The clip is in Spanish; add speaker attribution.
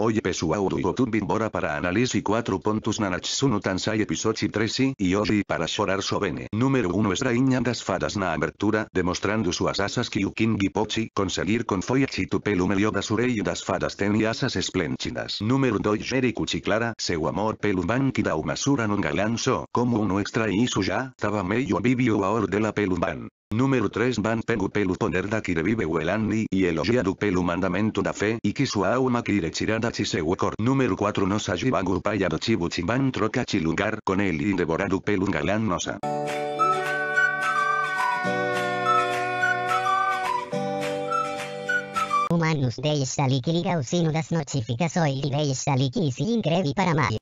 Speaker 1: Oye y Gotun Bimbora para y 4 Pontus tan Tansai Episochi 3 y hoy para Shorar Sobene. Número 1 es das fadas na abertura, demostrando su asas Kyukingi Pochi, conseguir con chitu pelu dasure y das fadas teni asas espléndidas. Número 2 Jerry Clara, seu amor pelu banki daumasura non galanso, como un extra y su ya, taba medio vivio aor de la pelumban. Número 3 Ban pegu pelu poner da Vive Welandi y elogiadu pelu mandamento da fe y kisua auma kire chirada chisewekor. Número 4 Nosa jibangu payado chibu chimban troca chilugar con él y du pelu galán nosa.
Speaker 2: Humanos de salikiriga usino das notificações de si increvi para mal.